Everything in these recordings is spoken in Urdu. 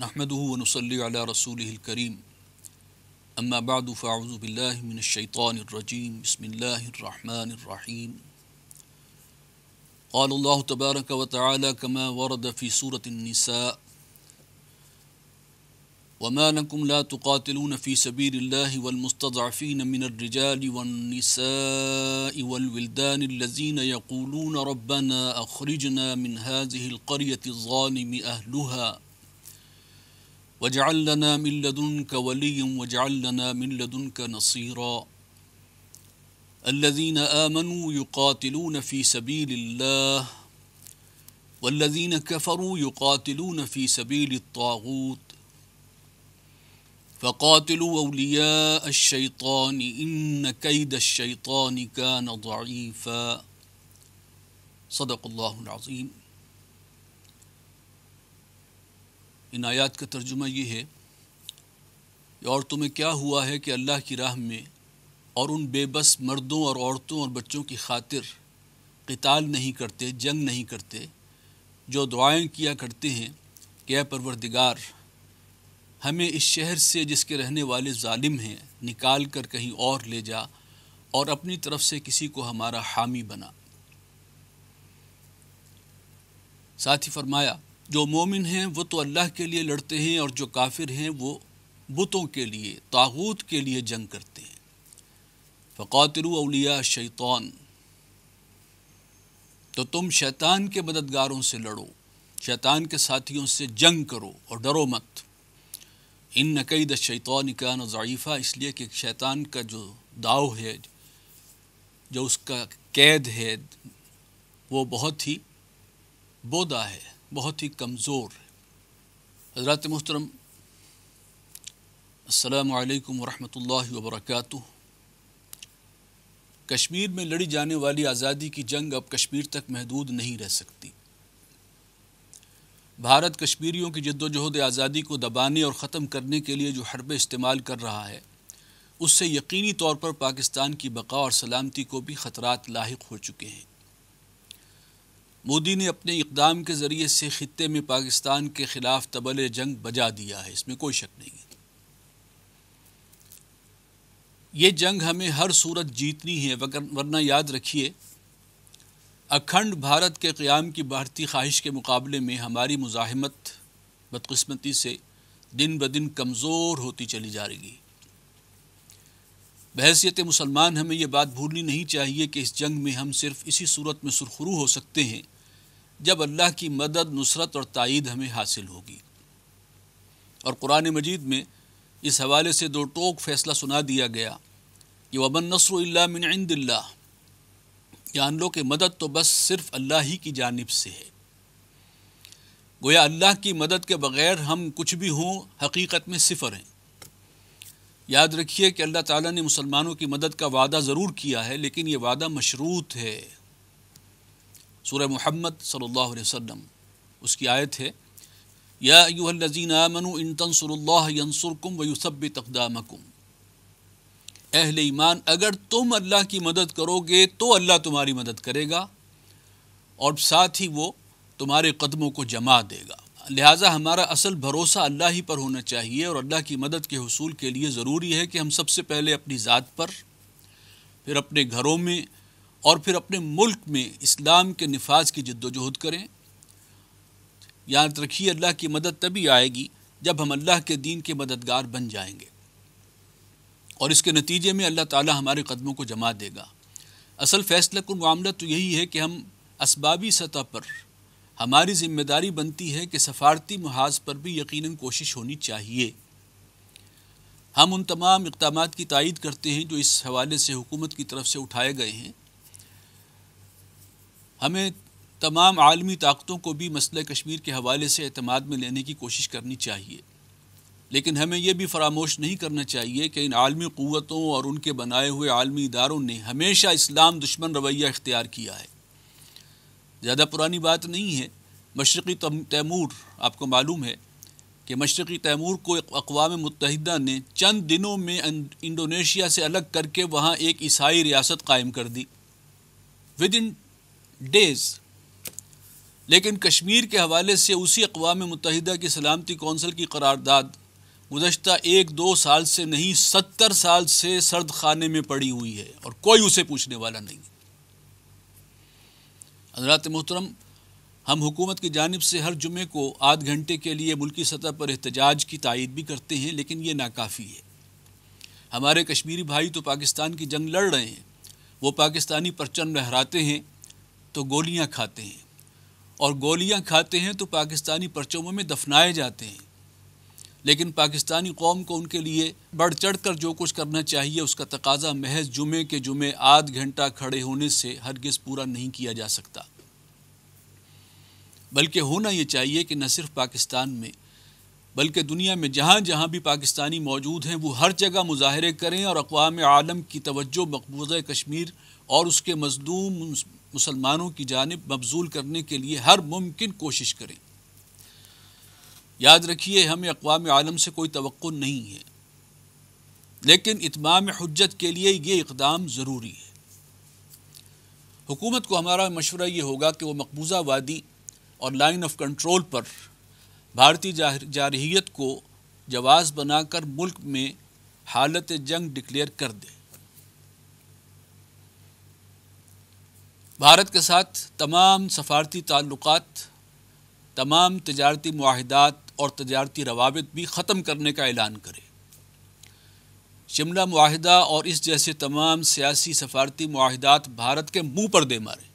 نحمده ونصلي على رسوله الكريم أما بعد فأعوذ بالله من الشيطان الرجيم بسم الله الرحمن الرحيم قال الله تبارك وتعالى كما ورد في سورة النساء وما لكم لا تقاتلون في سبيل الله والمستضعفين من الرجال والنساء والولدان الذين يقولون ربنا أخرجنا من هذه القرية الظالم أهلها واجعل لنا من لدنك وليا واجعل لنا من لدنك نصيرا الذين آمنوا يقاتلون في سبيل الله والذين كفروا يقاتلون في سبيل الطاغوت فقاتلوا أولياء الشيطان إن كيد الشيطان كان ضعيفا صدق الله العظيم ان آیات کا ترجمہ یہ ہے کہ اور تمہیں کیا ہوا ہے کہ اللہ کی راہ میں اور ان بے بس مردوں اور عورتوں اور بچوں کی خاطر قتال نہیں کرتے جنگ نہیں کرتے جو دعائیں کیا کرتے ہیں کہ اے پروردگار ہمیں اس شہر سے جس کے رہنے والے ظالم ہیں نکال کر کہیں اور لے جا اور اپنی طرف سے کسی کو ہمارا حامی بنا ساتھی ہی فرمایا جو مومن ہیں وہ تو اللہ کے لیے لڑتے ہیں اور جو کافر ہیں وہ بتوں کے لیے تاغوت کے لیے جنگ کرتے ہیں فقاتر اولیاء شیطان تو تم شیطان کے مددگاروں سے لڑو شیطان کے ساتھیوں سے جنگ کرو اور ڈرو مت ان نقید شیطان کان نظائفہ اس لیے کہ شیطان کا جو داؤ ہے جو اس کا قید ہے وہ بہت ہی بودا ہے بہت ہی کمزور ہے حضرات محترم السلام علیکم ورحمۃ اللہ وبرکاتہ کشمیر میں لڑی جانے والی آزادی کی جنگ اب کشمیر تک محدود نہیں رہ سکتی بھارت کشمیریوں کی جد و جہد آزادی کو دبانے اور ختم کرنے کے لیے جو حربے استعمال کر رہا ہے اس سے یقینی طور پر پاکستان کی بقا اور سلامتی کو بھی خطرات لاحق ہو چکے ہیں مودی نے اپنے اقدام کے ذریعے سے خطے میں پاکستان کے خلاف تبل جنگ بجا دیا ہے اس میں کوئی شک نہیں یہ جنگ ہمیں ہر صورت جیتنی ہے ورنہ یاد رکھیے اکھنڈ بھارت کے قیام کی بھارتی خواہش کے مقابلے میں ہماری مزاحمت بدقسمتی سے دن بدن کمزور ہوتی چلی جا رہی ہے بحثیت مسلمان ہمیں یہ بات بھولنی نہیں چاہیے کہ اس جنگ میں ہم صرف اسی صورت میں سرخرو ہو سکتے ہیں جب اللہ کی مدد نصرت اور تائید ہمیں حاصل ہوگی اور قرآن مجید میں اس حوالے سے دو ٹوک فیصلہ سنا دیا گیا کہ وبن نثر اللہ من عند اللہ جان لو کہ مدد تو بس صرف اللہ ہی کی جانب سے ہے گویا اللہ کی مدد کے بغیر ہم کچھ بھی ہوں حقیقت میں صفر ہیں یاد رکھیے کہ اللہ تعالیٰ نے مسلمانوں کی مدد کا وعدہ ضرور کیا ہے لیکن یہ وعدہ مشروط ہے سورہ محمد صلی اللہ علیہ وسلم اس کی آیت ہے یا یو الذین اللہ ینسر کم و یوسب ویثبت اقدامکم اہل ایمان اگر تم اللہ کی مدد کرو گے تو اللہ تمہاری مدد کرے گا اور ساتھ ہی وہ تمہارے قدموں کو جما دے گا لہٰذا ہمارا اصل بھروسہ اللہ ہی پر ہونا چاہیے اور اللہ کی مدد کے حصول کے لیے ضروری ہے کہ ہم سب سے پہلے اپنی ذات پر پھر اپنے گھروں میں اور پھر اپنے ملک میں اسلام کے نفاذ کی جد و جہد کریں یاد رکھیے اللہ کی مدد تبھی آئے گی جب ہم اللہ کے دین کے مددگار بن جائیں گے اور اس کے نتیجے میں اللہ تعالیٰ ہمارے قدموں کو جما دے گا اصل فیصلہ کن معاملہ تو یہی ہے کہ ہم اسبابی سطح پر ہماری ذمہ داری بنتی ہے کہ سفارتی محاذ پر بھی یقیناً کوشش ہونی چاہیے ہم ان تمام اقدامات کی تائید کرتے ہیں جو اس حوالے سے حکومت کی طرف سے اٹھائے گئے ہیں ہمیں تمام عالمی طاقتوں کو بھی مسئلہ کشمیر کے حوالے سے اعتماد میں لینے کی کوشش کرنی چاہیے لیکن ہمیں یہ بھی فراموش نہیں کرنا چاہیے کہ ان عالمی قوتوں اور ان کے بنائے ہوئے عالمی اداروں نے ہمیشہ اسلام دشمن رویہ اختیار کیا ہے زیادہ پرانی بات نہیں ہے مشرقی تیمور آپ کو معلوم ہے کہ مشرقی تیمور کو اقوام متحدہ نے چند دنوں میں انڈونیشیا سے الگ کر کے وہاں ایک عیسائی ریاست قائم کر دی ود ان ڈیز لیکن کشمیر کے حوالے سے اسی اقوام متحدہ کی سلامتی کونسل کی قرارداد گزشتہ ایک دو سال سے نہیں ستر سال سے سرد خانے میں پڑی ہوئی ہے اور کوئی اسے پوچھنے والا نہیں حضرات محترم ہم حکومت کی جانب سے ہر جمعے کو آدھ گھنٹے کے لیے ملکی سطح پر احتجاج کی تائید بھی کرتے ہیں لیکن یہ ناکافی ہے ہمارے کشمیری بھائی تو پاکستان کی جنگ لڑ رہے ہیں وہ پاکستانی پرچم لہراتے ہیں تو گولیاں کھاتے ہیں اور گولیاں کھاتے ہیں تو پاکستانی پرچموں میں دفنائے جاتے ہیں لیکن پاکستانی قوم کو ان کے لیے بڑھ چڑھ کر جو کچھ کرنا چاہیے اس کا تقاضا محض جمعے کے جمعے آدھ گھنٹہ کھڑے ہونے سے ہرگز پورا نہیں کیا جا سکتا بلکہ ہونا یہ چاہیے کہ نہ صرف پاکستان میں بلکہ دنیا میں جہاں جہاں بھی پاکستانی موجود ہیں وہ ہر جگہ مظاہرے کریں اور اقوام عالم کی توجہ مقبوضہ کشمیر اور اس کے مظلوم مسلمانوں کی جانب مبزول کرنے کے لیے ہر ممکن کوشش کریں یاد رکھیے ہمیں اقوام عالم سے کوئی توقع نہیں ہے لیکن اتمام حجت کے لیے یہ اقدام ضروری ہے حکومت کو ہمارا مشورہ یہ ہوگا کہ وہ مقبوضہ وادی اور لائن آف کنٹرول پر بھارتی جارحیت کو جواز بنا کر ملک میں حالت جنگ ڈکلیئر کر دے بھارت کے ساتھ تمام سفارتی تعلقات تمام تجارتی معاہدات اور تجارتی روابط بھی ختم کرنے کا اعلان کرے شملہ معاہدہ اور اس جیسے تمام سیاسی سفارتی معاہدات بھارت کے منہ پر دے مارے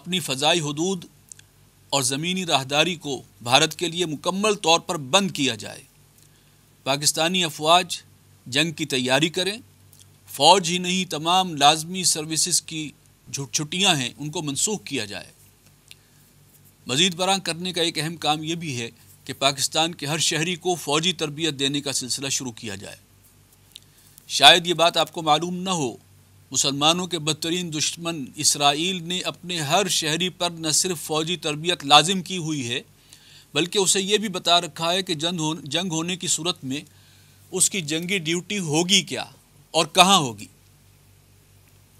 اپنی فضائی حدود اور زمینی راہداری کو بھارت کے لیے مکمل طور پر بند کیا جائے پاکستانی افواج جنگ کی تیاری کریں فوج ہی نہیں تمام لازمی سروسز کی چھٹیاں ہیں ان کو منسوخ کیا جائے مزید برآں کرنے کا ایک اہم کام یہ بھی ہے کہ پاکستان کے ہر شہری کو فوجی تربیت دینے کا سلسلہ شروع کیا جائے شاید یہ بات آپ کو معلوم نہ ہو مسلمانوں کے بدترین دشمن اسرائیل نے اپنے ہر شہری پر نہ صرف فوجی تربیت لازم کی ہوئی ہے بلکہ اسے یہ بھی بتا رکھا ہے کہ جنگ ہونے کی صورت میں اس کی جنگی ڈیوٹی ہوگی کیا اور کہاں ہوگی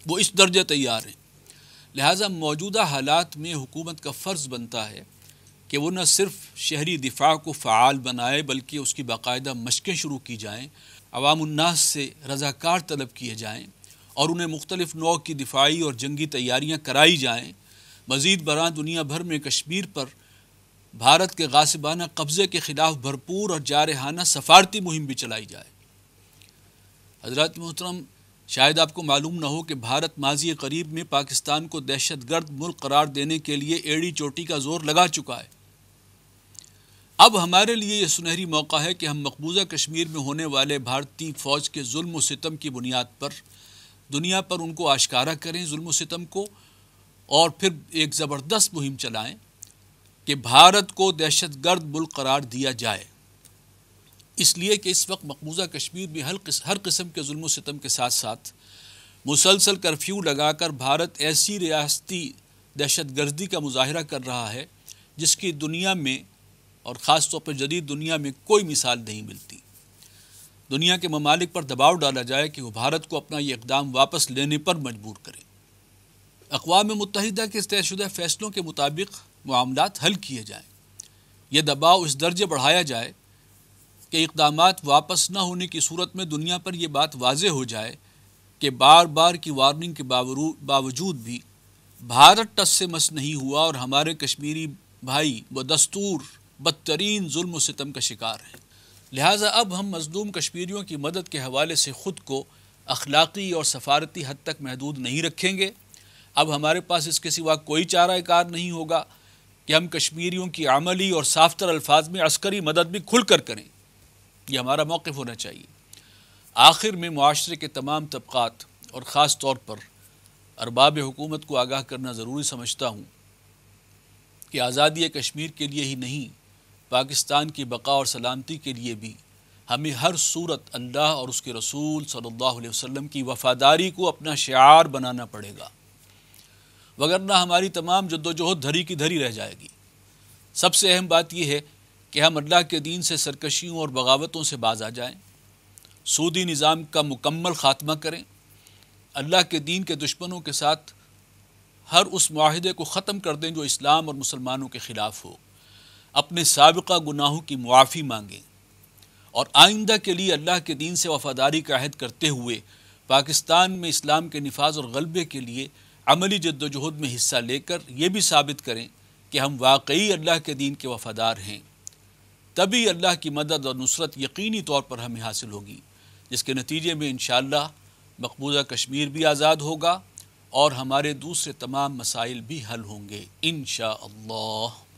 وہ اس درجہ تیار ہیں لہٰذا موجودہ حالات میں حکومت کا فرض بنتا ہے کہ وہ نہ صرف شہری دفاع کو فعال بنائے بلکہ اس کی باقاعدہ مشقیں شروع کی جائیں عوام الناس سے رضاکار طلب کیے جائیں اور انہیں مختلف نوع کی دفاعی اور جنگی تیاریاں کرائی جائیں مزید برآں دنیا بھر میں کشمیر پر بھارت کے غاسبانہ قبضے کے خلاف بھرپور اور جارحانہ سفارتی مہم بھی چلائی جائے حضرات محترم شاید آپ کو معلوم نہ ہو کہ بھارت ماضی قریب میں پاکستان کو دہشت گرد ملک قرار دینے کے لیے ایڑی چوٹی کا زور لگا چکا ہے اب ہمارے لیے یہ سنہری موقع ہے کہ ہم مقبوضہ کشمیر میں ہونے والے بھارتی فوج کے ظلم و ستم کی بنیاد پر دنیا پر ان کو آشکارا کریں ظلم و ستم کو اور پھر ایک زبردست مہم چلائیں کہ بھارت کو دہشت گرد ملک قرار دیا جائے اس لیے کہ اس وقت مقبوضہ کشمیر میں ہر ہر قسم کے ظلم و ستم کے ساتھ ساتھ مسلسل کرفیو لگا کر بھارت ایسی ریاستی دہشت گردی کا مظاہرہ کر رہا ہے جس کی دنیا میں اور خاص طور پر جدید دنیا میں کوئی مثال نہیں ملتی دنیا کے ممالک پر دباؤ ڈالا جائے کہ وہ بھارت کو اپنا یہ اقدام واپس لینے پر مجبور کرے اقوام متحدہ کے طے شدہ فیصلوں کے مطابق معاملات حل کیے جائیں یہ دباؤ اس درجے بڑھایا جائے کہ اقدامات واپس نہ ہونے کی صورت میں دنیا پر یہ بات واضح ہو جائے کہ بار بار کی وارننگ کے باوجود بھی بھارت ٹس سے مس نہیں ہوا اور ہمارے کشمیری بھائی بدستور بدترین ظلم و ستم کا شکار ہیں لہٰذا اب ہم مظلوم کشمیریوں کی مدد کے حوالے سے خود کو اخلاقی اور سفارتی حد تک محدود نہیں رکھیں گے اب ہمارے پاس اس کے سوا کوئی چارہ کار نہیں ہوگا کہ ہم کشمیریوں کی عملی اور صافتر الفاظ میں عسکری مدد بھی کھل کر کریں یہ ہمارا موقف ہونا چاہیے آخر میں معاشرے کے تمام طبقات اور خاص طور پر ارباب حکومت کو آگاہ کرنا ضروری سمجھتا ہوں کہ آزادی کشمیر کے لیے ہی نہیں پاکستان کی بقا اور سلامتی کے لیے بھی ہمیں ہر صورت اللہ اور اس کے رسول صلی اللہ علیہ وسلم کی وفاداری کو اپنا شعار بنانا پڑے گا وگرنہ ہماری تمام جد و جہد دھری کی دھری رہ جائے گی سب سے اہم بات یہ ہے کہ ہم اللہ کے دین سے سرکشیوں اور بغاوتوں سے باز آ جائیں سودی نظام کا مکمل خاتمہ کریں اللہ کے دین کے دشمنوں کے ساتھ ہر اس معاہدے کو ختم کر دیں جو اسلام اور مسلمانوں کے خلاف ہو اپنے سابقہ گناہوں کی معافی مانگیں اور آئندہ کے لیے اللہ کے دین سے وفاداری کا عہد کرتے ہوئے پاکستان میں اسلام کے نفاذ اور غلبے کے لیے عملی جد و جہد میں حصہ لے کر یہ بھی ثابت کریں کہ ہم واقعی اللہ کے دین کے وفادار ہیں تبھی ہی اللہ کی مدد اور نصرت یقینی طور پر ہمیں حاصل ہوگی جس کے نتیجے میں انشاءاللہ اللہ مقبوضہ کشمیر بھی آزاد ہوگا اور ہمارے دوسرے تمام مسائل بھی حل ہوں گے انشاءاللہ اللہ